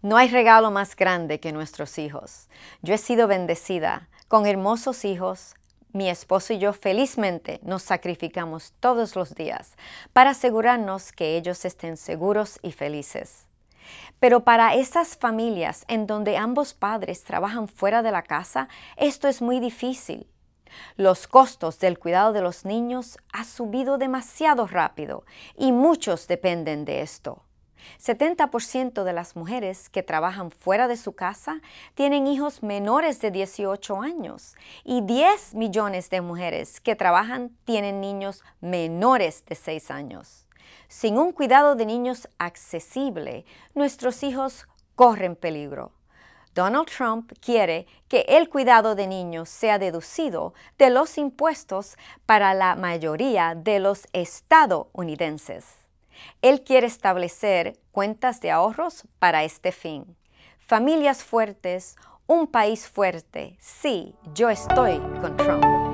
No hay regalo más grande que nuestros hijos. Yo he sido bendecida con hermosos hijos. Mi esposo y yo felizmente nos sacrificamos todos los días para asegurarnos que ellos estén seguros y felices. Pero para esas familias en donde ambos padres trabajan fuera de la casa, esto es muy difícil. Los costos del cuidado de los niños ha subido demasiado rápido y muchos dependen de esto. 70% de las mujeres que trabajan fuera de su casa tienen hijos menores de 18 años y 10 millones de mujeres que trabajan tienen niños menores de 6 años. Sin un cuidado de niños accesible, nuestros hijos corren peligro. Donald Trump quiere que el cuidado de niños sea deducido de los impuestos para la mayoría de los estadounidenses. Él quiere establecer cuentas de ahorros para este fin. Familias fuertes, un país fuerte. Sí, yo estoy con Trump.